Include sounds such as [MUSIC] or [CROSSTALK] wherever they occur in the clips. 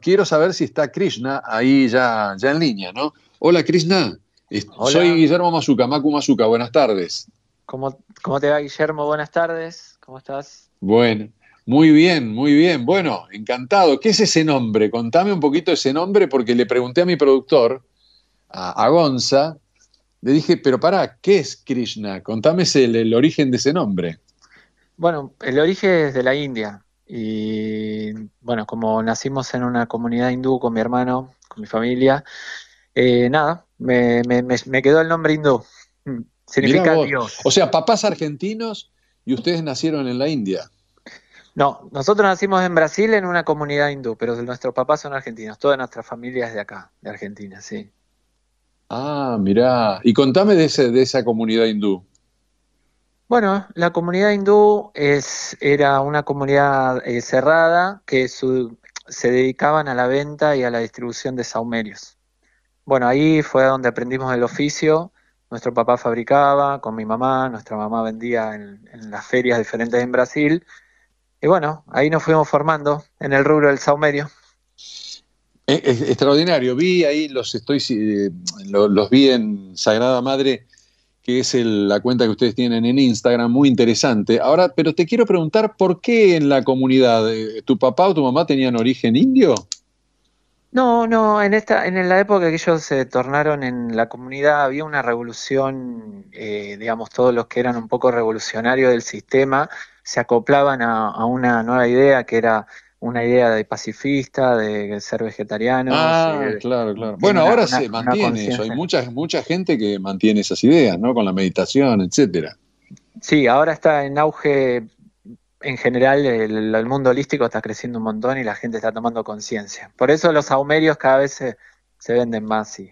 Quiero saber si está Krishna ahí ya, ya en línea, ¿no? Hola Krishna, soy Guillermo Mazuca, Macu Mazuca, buenas tardes. ¿Cómo, ¿Cómo, te va Guillermo? Buenas tardes, ¿cómo estás? Bueno, muy bien, muy bien, bueno, encantado. ¿Qué es ese nombre? Contame un poquito ese nombre porque le pregunté a mi productor, a, Gonza, le dije, pero para, ¿qué es Krishna? Contame el, el origen de ese nombre. Bueno, el origen es de la India. Y bueno, como nacimos en una comunidad hindú con mi hermano, con mi familia, eh, nada, me, me, me, quedó el nombre hindú. Mm, significa Dios. O sea, papás argentinos y ustedes nacieron en la India. No, nosotros nacimos en Brasil en una comunidad hindú, pero nuestros papás son argentinos. Toda nuestra familia es de acá, de Argentina, sí. Ah, mirá. Y contame de, ese, de esa comunidad hindú. Bueno, la comunidad hindú era una comunidad eh, cerrada que se dedicaban a la venta y a la distribución de saumerios. Bueno, ahí fue donde aprendimos el oficio. Nuestro papá fabricaba con mi mamá, nuestra mamá vendía en, las ferias diferentes en Brasil. Y bueno, ahí nos fuimos formando en el rubro del saumerio. Es, extraordinario. Vi ahí los estoy eh, los vi en Sagrada Madre que es la cuenta que ustedes tienen en Instagram, muy interesante. Ahora, pero te quiero preguntar, ¿por qué en la comunidad? Eh, ¿Tu papá o tu mamá tenían origen indio? No, no, en, esta, en la época que ellos se tornaron en la comunidad había una revolución, eh, digamos, todos los que eran un poco revolucionarios del sistema se acoplaban a una nueva idea que era una idea de pacifista, de ser vegetariano. Ah, claro, claro. Bueno, ahora se mantiene eso. Hay mucha, mucha gente que mantiene esas ideas, ¿no? Con la meditación, etcétera. Sí, ahora está en auge en general el, mundo holístico está creciendo un montón y la gente está tomando conciencia. Por eso los saumerios cada vez se, venden más y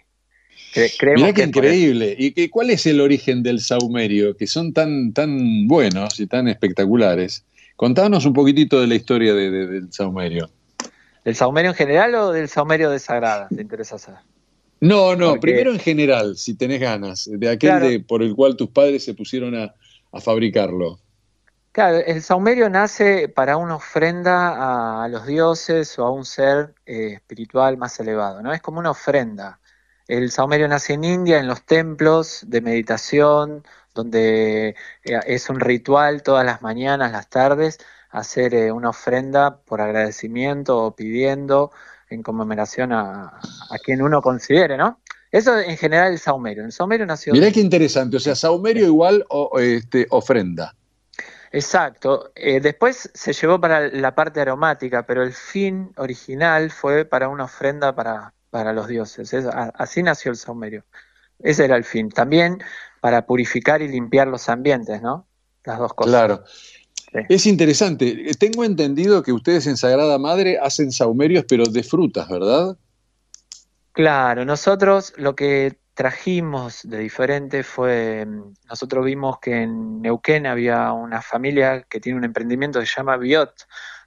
cre, que, increíble. ¿Y cuál es el origen del saumerio? Que son tan, tan buenos y tan espectaculares. Contanos un poquitito de la historia del saumerio. ¿Del saumerio en general o del saumerio de Sagrada? ¿Te interesa saber? No, no, primero en general, si tenés ganas, de aquel por el cual tus padres se pusieron a, fabricarlo. Claro, el saumerio nace para una ofrenda a los dioses o a un ser eh, espiritual más elevado, ¿no? Es como una ofrenda. El saumerio nace en India, en los templos de meditación, donde eh, es un ritual todas las mañanas, las tardes, hacer eh, una ofrenda por agradecimiento o pidiendo en conmemoración a, quien uno considere, ¿no? Eso en general el saumerio. El saumerio nació. Mirá qué interesante, o sea, saumerio igual este, ofrenda. Exacto. Eh, después se llevó para la parte aromática, pero el fin original fue para una ofrenda para, para los dioses. así nació el saumerio. Ese era el fin. También para purificar y limpiar los ambientes, ¿no? Las dos cosas. Claro. Es interesante. Eh, tengo entendido que ustedes en Sagrada Madre hacen saumerios, pero de frutas, ¿verdad? Claro, nosotros lo que trajimos de diferente fue, mm, nosotros vimos que en Neuquén había una familia que tiene un emprendimiento que se llama Biot,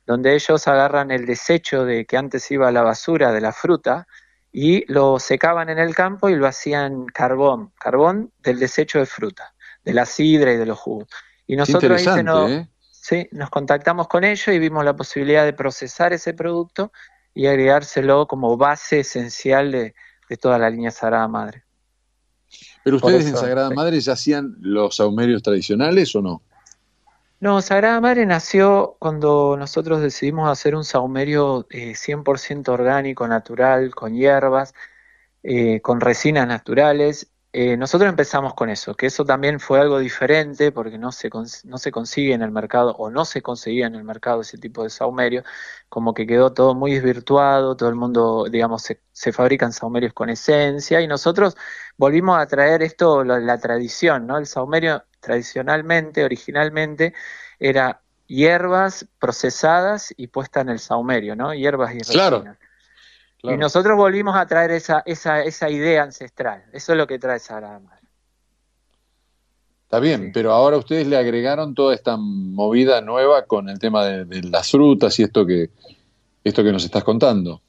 donde ellos agarran el desecho de que antes iba a la basura de la fruta y lo secaban en el campo y lo hacían carbón, carbón del desecho de fruta, de la sidra y de los jugos. Y nosotros ahí ¿eh? nos, contactamos con ellos y vimos la posibilidad de procesar ese producto y agregárselo como base esencial de, toda la línea Sagrada Madre. Pero ustedes en Sagrada Madre ya hacían los saumerios tradicionales o no? No, Sagrada Madre nació cuando nosotros decidimos hacer un saumerio 100% eh, orgánico, natural, con hierbas, eh, con resinas naturales eh, nosotros empezamos con eso, que eso también fue algo diferente porque no se, no se consigue en el mercado o no se conseguía en el mercado ese tipo de saumerio, como que quedó todo muy desvirtuado, todo el mundo, digamos, se, fabrican saumerios con esencia y nosotros volvimos a traer esto, la, tradición, ¿no? El saumerio tradicionalmente, originalmente, era hierbas procesadas y puestas en el saumerio, ¿no? Hierbas y y nosotros volvimos a traer esa, esa, idea ancestral. Eso es lo que trae Sagrada Madre. Está bien, pero ahora ustedes le agregaron toda esta movida nueva con el tema de, las frutas y esto que, esto que nos estás contando.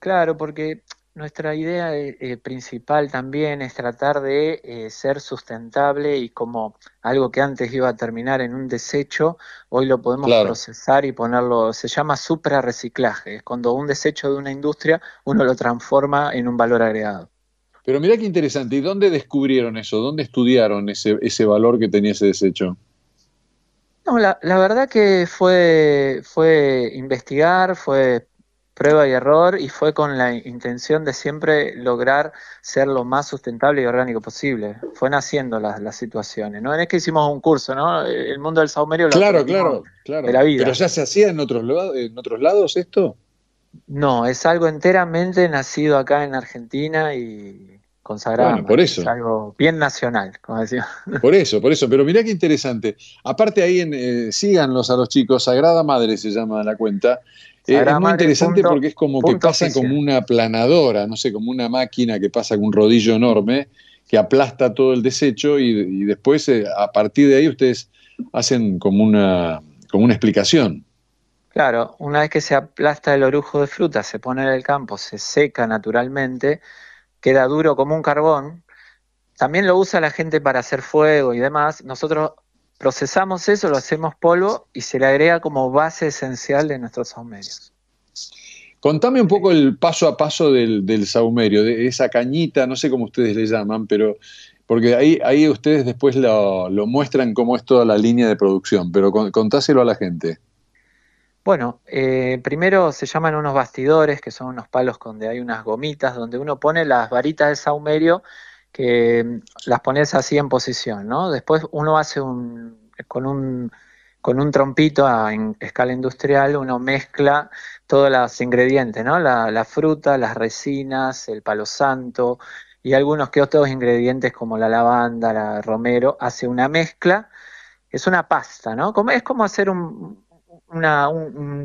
Claro, porque nuestra idea eh, principal también es tratar de eh, ser sustentable y como algo que antes iba a terminar en un desecho, hoy lo podemos procesar y ponerlo, se llama suprarreciclaje, es cuando un desecho de una industria uno lo transforma en un valor agregado. Pero mira qué interesante, ¿y dónde descubrieron eso? ¿Dónde estudiaron ese, valor que tenía ese desecho? No, la, verdad que fue, fue investigar, fue prueba y error y fue con la intención de siempre lograr ser lo más sustentable y orgánico posible. Fue naciendo las, las situaciones, ¿no? es que hicimos un curso, ¿no? El mundo del saumerio lo claro, claro, claro. ¿Pero ya se hacía en otros, en otros lados esto? No, es algo enteramente nacido acá en Argentina y consagrado. por eso. Es algo bien nacional, como decía. Por eso, por eso. Pero mirá qué interesante. Aparte ahí, en, eh, síganlos a los chicos, Sagrada Madre se llama la cuenta, eh, es muy interesante porque es como que pasa como una aplanadora, no sé, como una máquina que pasa con un rodillo enorme que aplasta todo el desecho y, después eh, a partir de ahí ustedes hacen como una, como una explicación. Claro, una vez que se aplasta el orujo de fruta, se pone en el campo, se seca naturalmente, queda duro como un carbón. También lo usa la gente para hacer fuego y demás. Nosotros procesamos eso, lo hacemos polvo y se le agrega como base esencial de nuestros saumerios. Contame un poco el paso a paso del, del saumerio, de esa cañita, no sé cómo ustedes le llaman, pero porque ahí, ahí ustedes después lo, muestran cómo es toda la línea de producción, pero contáselo a la gente. Bueno, eh, primero se llaman unos bastidores, que son unos palos donde hay unas gomitas, donde uno pone las varitas de saumerio que mm, las pones así en posición, ¿no? Después uno hace un, con un, con un trompito a en escala industrial, uno mezcla todos los ingredientes, ¿no? La, fruta, las resinas, el palo santo y algunos que otros ingredientes como la lavanda, la romero, hace una mezcla, es una pasta, ¿no? es como hacer un,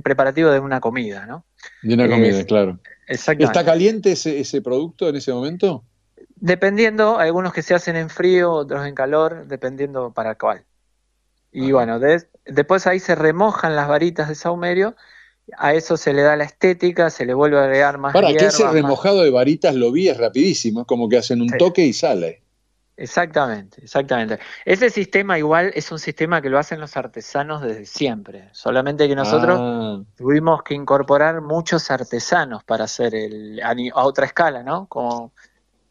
preparativo de una comida, ¿no? De una comida, claro. ¿Está caliente ese, ese producto en ese momento? Dependiendo, algunos que se hacen en frío, otros en calor, dependiendo para cuál. Y bueno, después ahí se remojan las varitas de saumerio, a eso se le da la estética, se le vuelve a agregar más. Para que ese remojado de varitas lo vi es rapidísimo, como que hacen un toque y sale. Exactamente, exactamente. Ese sistema igual es un sistema que lo hacen los artesanos desde siempre, solamente que nosotros ah. tuvimos que incorporar muchos artesanos para hacer el a otra escala, ¿no? Como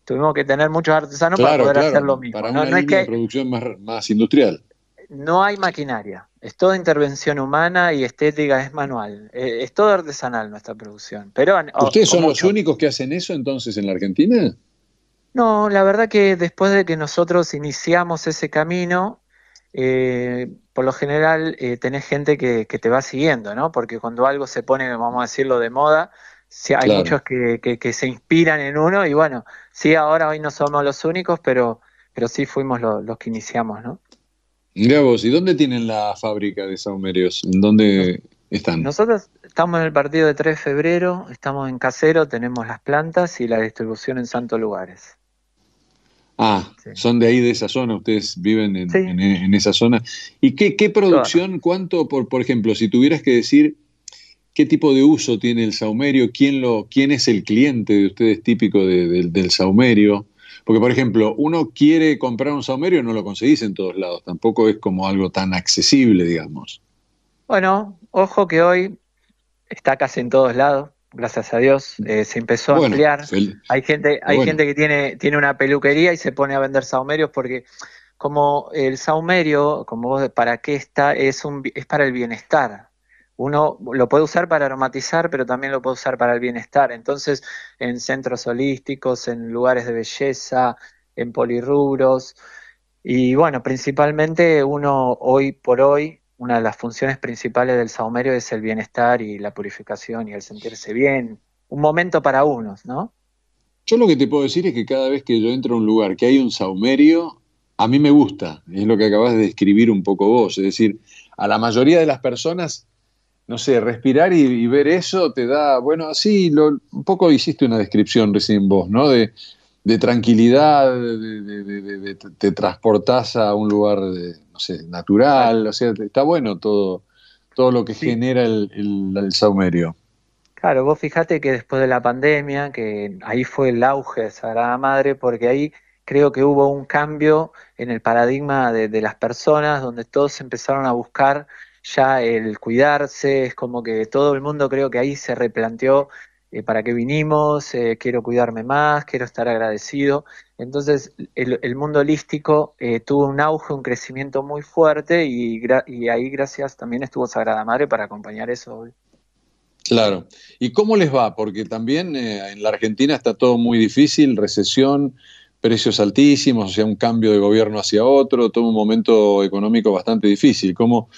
Tuvimos que tener muchos artesanos para poder hacer lo mismo. Para ¿no? una producción más, industrial no hay maquinaria, es toda intervención humana y estética es manual, eh, es, todo artesanal nuestra producción. Pero, ah, ¿Ustedes son los únicos que hacen eso entonces en la Argentina? No, la verdad que después de que nosotros iniciamos ese camino, eh, por lo general eh, tenés gente que, que, te va siguiendo, ¿no? Porque cuando algo se pone, vamos a decirlo, de moda, hay muchos que, se inspiran en uno y bueno, sí, ahora hoy no somos los únicos, pero, pero sí fuimos los que iniciamos, ¿no? Mira vos, ¿y dónde tienen la fábrica de saumerios? ¿Dónde están? Nosotros estamos en el partido de 3 de febrero, estamos en Casero, tenemos las plantas y la distribución en Santos Lugares. Ah, son de ahí, de esa zona, ustedes viven en, esa zona. ¿Y qué, producción, cuánto, por, por ejemplo, si tuvieras que decir ¿Qué tipo de uso tiene el saumerio? ¿Quién, lo, quién es el cliente de ustedes típico del saumerio? Porque, por ejemplo, uno quiere comprar un saumerio, y no lo conseguís en todos lados, tampoco es como algo tan accesible, digamos. Bueno, ojo que hoy está casi en todos lados, gracias a Dios, eh, se empezó a ampliar. hay gente, hay gente que tiene, tiene una peluquería y se pone a vender saumerios porque como el saumerio, como vos, para qué está, es, un, es para el bienestar uno lo puede usar para aromatizar, pero también lo puede usar para el bienestar. Entonces, en centros holísticos, en lugares de belleza, en polirrubros. Y bueno, principalmente uno hoy por hoy, una de las funciones principales del saumerio es el bienestar y la purificación y el sentirse bien. Un momento para unos, ¿no? Yo lo que te puedo decir es que cada vez que yo entro a un lugar que hay un saumerio, a mí me gusta. Es lo que acabas de describir un poco vos. Es decir, a la mayoría de las personas no sé, respirar y, ver eso te da, bueno, así lo, un poco hiciste una descripción recién vos, ¿no? De, tranquilidad, de, te transportás a un lugar, no sé, natural, o sea, está bueno todo, todo lo que genera el, el, el saumerio. Claro, vos fijate que después de la pandemia, que ahí fue el auge de Sagrada Madre, porque ahí creo que hubo un cambio en el paradigma de, de las personas, donde todos empezaron a buscar ya el cuidarse, es como que todo el mundo creo que ahí se replanteó eh, para qué vinimos, eh, quiero cuidarme más, quiero estar agradecido. Entonces el, mundo holístico eh, tuvo un auge, un crecimiento muy fuerte y, y ahí gracias también estuvo Sagrada Madre para acompañar eso. hoy. Claro. ¿Y cómo les va? Porque también en la Argentina está todo muy difícil, recesión, precios altísimos, o sea, un cambio de gobierno hacia otro, todo un momento económico bastante difícil. ¿Cómo,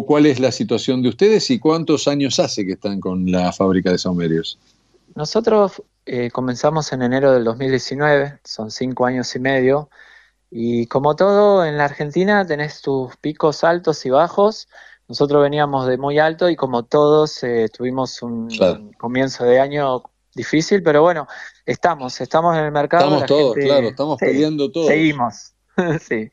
cuál es la situación de ustedes y cuántos años hace que están con la fábrica de saumerios. Nosotros eh, comenzamos en enero del 2019, son cinco años y medio, y como todo en la Argentina tenés tus picos altos y bajos. Nosotros veníamos de muy alto y como todos eh, tuvimos un, comienzo de año difícil, pero bueno, estamos, estamos en el mercado. Estamos todos, claro, estamos peleando todos. Seguimos, [LAUGHS] sí.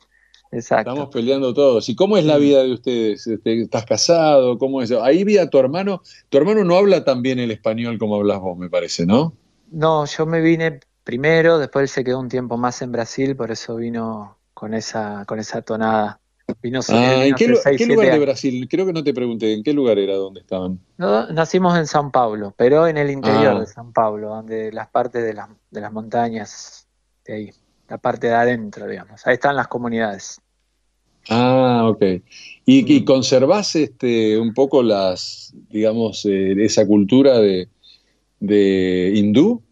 Estamos peleando todos. ¿Y cómo es la vida de ustedes? Este, ¿Estás casado? ¿Cómo es? Ahí vi a tu hermano. Tu hermano no habla tan bien el español como hablas vos, me parece, ¿no? No, yo me vine primero, después él se quedó un tiempo más en Brasil, por eso vino con esa, con esa tonada. Vino, ah, ¿En qué, lugar de Brasil? Creo que no te pregunté, ¿en qué lugar era donde estaban? nacimos en San Pablo, pero en el interior ah. de San Pablo, donde las partes de, las, de las montañas de ahí la parte de adentro, digamos. Ahí están las comunidades. Ah, ok. ¿Y, y conservás este, un poco las, digamos, eh, esa cultura de, de hindú?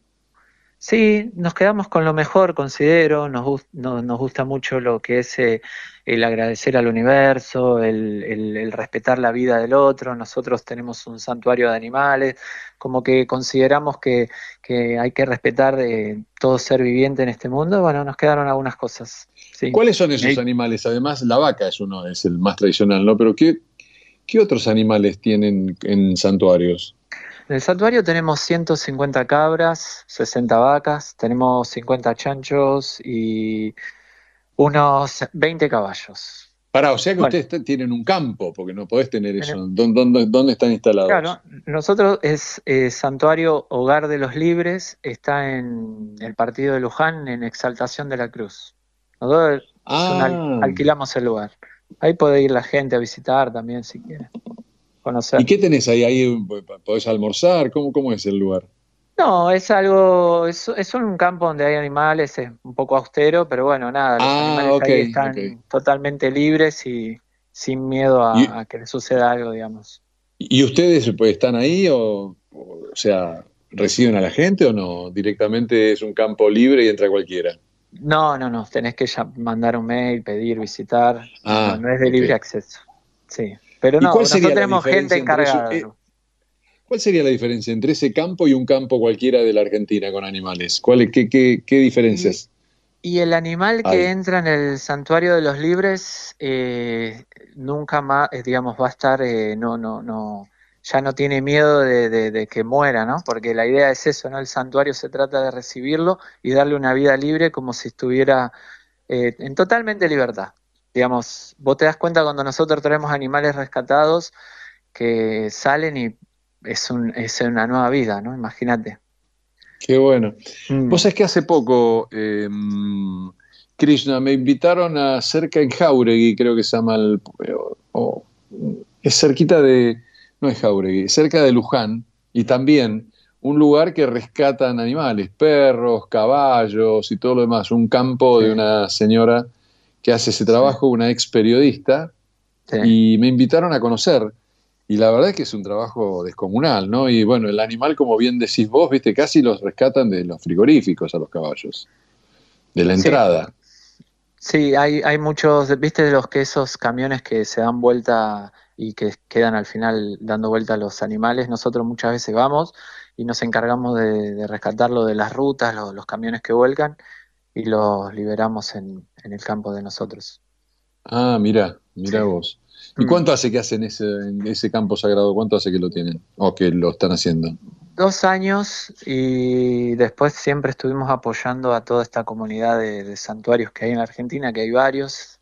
Sí, nos quedamos con lo mejor, considero, nos, nos gusta mucho lo que es eh, el agradecer al universo, el, respetar la vida del otro, nosotros tenemos un santuario de animales, como que consideramos que, hay que respetar de eh, todo ser viviente en este mundo, bueno, nos quedaron algunas cosas. ¿Cuáles son esos animales? Además, la vaca es uno, es el más tradicional, ¿no? Pero qué otros animales tienen en santuarios? En el santuario tenemos 150 cabras, 60 vacas, tenemos 50 chanchos y unos 20 caballos. Pará, o sea que ustedes tienen un campo, porque no podés tener eso. ¿Dónde, están instalados? Claro, nosotros es eh, Santuario Hogar de los Libres, está en el partido de Luján, en Exaltación de la Cruz. Nosotros ah. alquilamos el lugar. Ahí puede ir la gente a visitar también si quiere. ¿Y qué tenés ahí? ahí eh, ¿Podés almorzar? ¿Cómo, ¿Cómo es el lugar? No, es algo, es, un campo donde hay animales, es un poco austero, pero bueno, nada, los ah, animales ahí están totalmente libres y sin miedo a, que les suceda algo, digamos. ¿Y ustedes están ahí o, sea, reciben a la gente o no? Directamente es un campo libre y entra cualquiera. No, no, no, tenés que mandar un mail, pedir, visitar, ah, no, es de libre acceso, sí. Pero no, nosotros tenemos gente encargada. Eh, ¿Cuál sería la diferencia entre ese campo y un campo cualquiera de la Argentina con animales? ¿Cuál, qué, qué, qué diferencias? Y, el animal que entra en el santuario de los libres eh, nunca más, eh, digamos, va a estar, no, no, no, ya no tiene miedo de, de, que muera, ¿no? Porque la idea es eso, ¿no? El santuario se trata de recibirlo y darle una vida libre como si estuviera en totalmente libertad. Digamos, vos te das cuenta cuando nosotros tenemos animales rescatados que salen y es, es una nueva vida, ¿no? Imagínate. Qué bueno. Mm. Vos sabés que hace poco, em, Krishna, me invitaron a cerca en Jauregui, creo que se llama el. es cerquita de. No es Jauregui, cerca de Luján, y también un lugar que rescatan animales, perros, caballos y todo lo demás. Un campo de una señora que hace ese trabajo, una ex periodista, y me invitaron a conocer. Y la verdad es que es un trabajo descomunal, ¿no? Y bueno, el animal, como bien decís vos, viste, casi los rescatan de los frigoríficos a los caballos, de la entrada. Sí, hay, hay muchos, viste, los que esos camiones que se dan vuelta y que quedan al final dando vuelta a los animales, nosotros muchas veces vamos y nos encargamos de, rescatarlo de las rutas, los camiones que vuelcan, y los liberamos en, el campo de nosotros. Ah, mira, mira vos. ¿Y mm. cuánto hace que hacen ese, ese campo sagrado? ¿Cuánto hace que lo tienen o que lo están haciendo? Dos años y después siempre estuvimos apoyando a toda esta comunidad de, santuarios que hay en Argentina, que hay varios.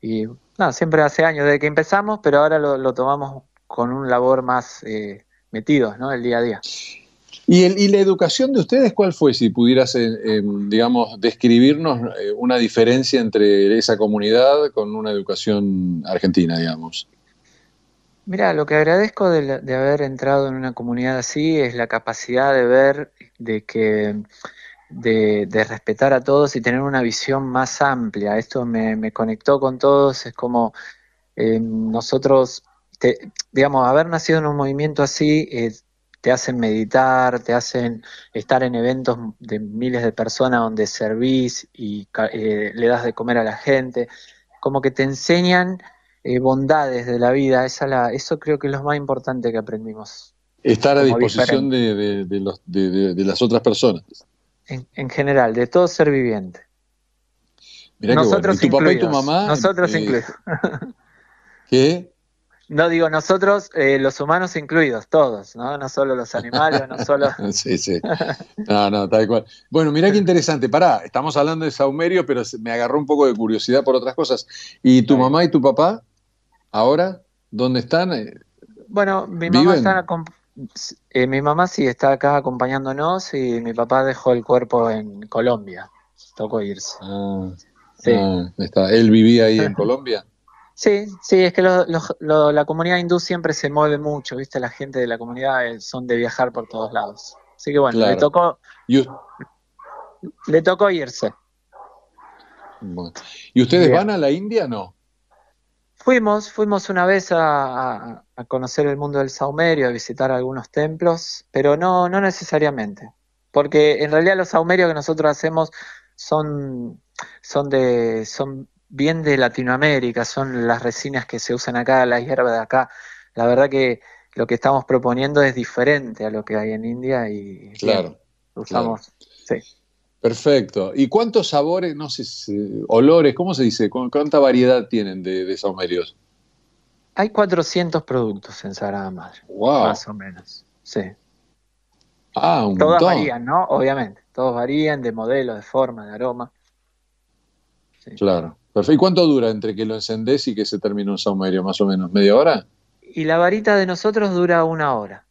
Y no, siempre hace años desde que empezamos, pero ahora lo, tomamos con un labor más eh, metidos, ¿no? El día a día. ¿Y, el, ¿Y, la educación de ustedes cuál fue? Si pudieras, eh, em, digamos, describirnos eh, una diferencia entre esa comunidad con una educación argentina, digamos. Mira, lo que agradezco de, haber entrado en una comunidad así es la capacidad de ver, de que, de, respetar a todos y tener una visión más amplia. Esto me, conectó con todos. Es como eh, nosotros, digamos, haber nacido en un movimiento así eh, te hacen meditar, te hacen estar en eventos de miles de personas donde servís y eh, le das de comer a la gente, como que te enseñan eh, bondades de la vida, esa eso creo que es lo más importante que aprendimos. Estar a disposición de, las otras personas. En, general, de todo ser viviente. Nosotros tu y tu mamá. Nosotros eh, ¿Qué? No digo nosotros, eh, los humanos incluidos, todos, ¿no? No solo los animales, no solo... [LAUGHS] sí, sí. No, no, tal cual. Bueno, mirá qué interesante. Pará, estamos hablando de Saumerio, pero me agarró un poco de curiosidad por otras cosas. ¿Y tu mamá y tu papá ahora? ¿Dónde están? Eh, bueno, mi mamá, está, eh, mi mamá sí está acá acompañándonos y mi papá dejó el cuerpo en Colombia. Tocó irse. Ah, sí. Ah, está. ¿Él vivía ahí en [LAUGHS] Colombia? Sí, sí, es que la comunidad hindú siempre se mueve mucho, ¿viste? La gente de la comunidad eh, son de viajar por todos lados. Así que bueno, le tocó. Le tocó irse. ¿Y ustedes van a la India no? Fuimos, fuimos una vez a, conocer el mundo del saumerio, a visitar algunos templos, pero no, no necesariamente. Porque en realidad los saumerios que nosotros hacemos son, son de. son bien de Latinoamérica, son las resinas que se usan acá, las hierbas de acá. La verdad que lo que estamos proponiendo es diferente a lo que hay en India y claro, usamos. Perfecto. ¿Y cuántos sabores, no sé, olores, cómo se dice? ¿Cuánta variedad tienen de, de saumerios? Hay 400 productos en Sagrada Más o menos. Sí. Ah, un Todas varían, ¿no? Obviamente. Todos varían de modelo, de forma, de aroma. Claro. ¿Y cuánto dura entre que lo encendés y que se termina un saumerio, más o menos? ¿Media hora? Y la varita de nosotros dura una hora,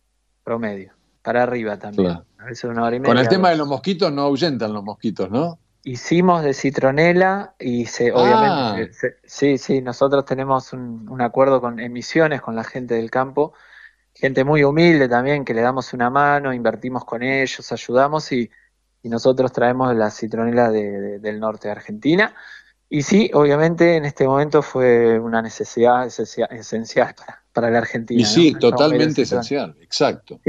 promedio, para arriba también. Con el tema de los mosquitos, no ahuyentan los mosquitos, ¿no? Hicimos de citronela y se, ah. obviamente, sí, sí, nosotros tenemos un, acuerdo con emisiones con la gente del campo, gente muy humilde también, que le damos una mano, invertimos con ellos, ayudamos y, nosotros traemos la citronela del norte de Argentina y sí, obviamente en este momento fue una necesidad esencial para, la Argentina. Y sí, totalmente esencial, exacto.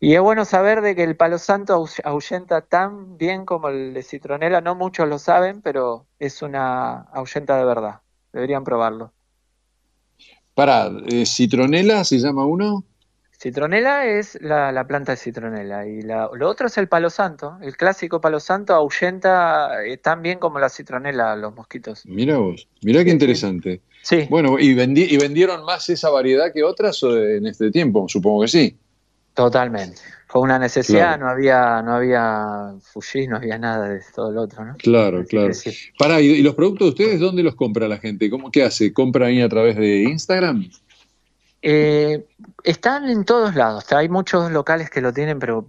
y es bueno saber de que el palo santo ahuyenta tan bien como el de citronela, no muchos lo saben, pero es una ahuyenta de verdad, deberían probarlo. Para eh, ¿citronela se llama uno? Citronela es la, planta de citronela y lo otro es el palo santo. El clásico palo santo ahuyenta eh, tan bien como la citronela los mosquitos. Mira vos, mira qué interesante. Sí. Bueno, ¿y, ¿y vendieron más esa variedad que otras en este tiempo? Supongo que sí. Totalmente. Fue una necesidad, no había no había no había nada de todo lo otro, ¿no? Claro, claro. Para ¿y los productos de ustedes dónde los compra la gente? ¿Cómo, ¿Qué hace? ¿Compra ahí a través de Instagram? Eh, están en todos lados. Hay muchos locales que lo tienen, pero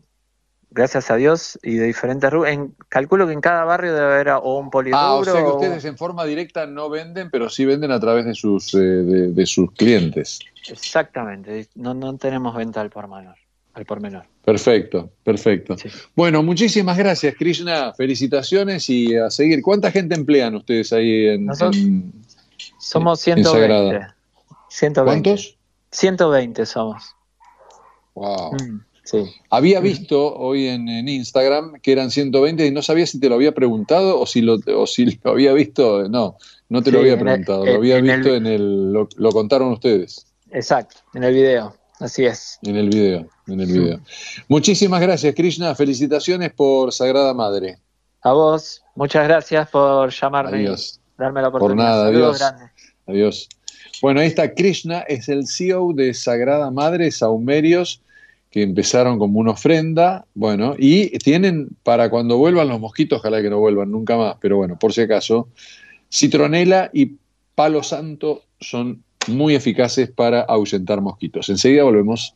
gracias a Dios y de diferentes en calculo que en cada barrio debe haber o un poliduro. Ah, o sea que ustedes en forma directa no venden, pero sí venden a través de sus, eh, de, sus clientes. Exactamente. No, tenemos venta al por menor. Al por menor. Perfecto, perfecto. Bueno, muchísimas gracias, Krishna. Felicitaciones y a seguir. ¿Cuánta gente emplean ustedes ahí en, somos 120. 120. ¿Cuántos? 120 somos. Wow. Mm, sí. Había mm. visto hoy en, Instagram que eran 120 y no sabía si te lo había preguntado o si lo, si había visto. No, no te lo había preguntado, e lo había visto en el. Lo, contaron ustedes. Exacto, en el video. Así es. En el video, en el video. Muchísimas gracias, Krishna. Felicitaciones por Sagrada Madre. A vos, muchas gracias por llamarme. Adiós. darme la oportunidad. Por nada, adiós. Adiós. Bueno, ahí está Krishna, es el CEO de Sagrada Madre Saumerios, que empezaron como una ofrenda, bueno, y tienen para cuando vuelvan los mosquitos, ojalá que no vuelvan nunca más, pero bueno, por si acaso, citronela y palo santo son muy eficaces para ahuyentar mosquitos. Enseguida volvemos.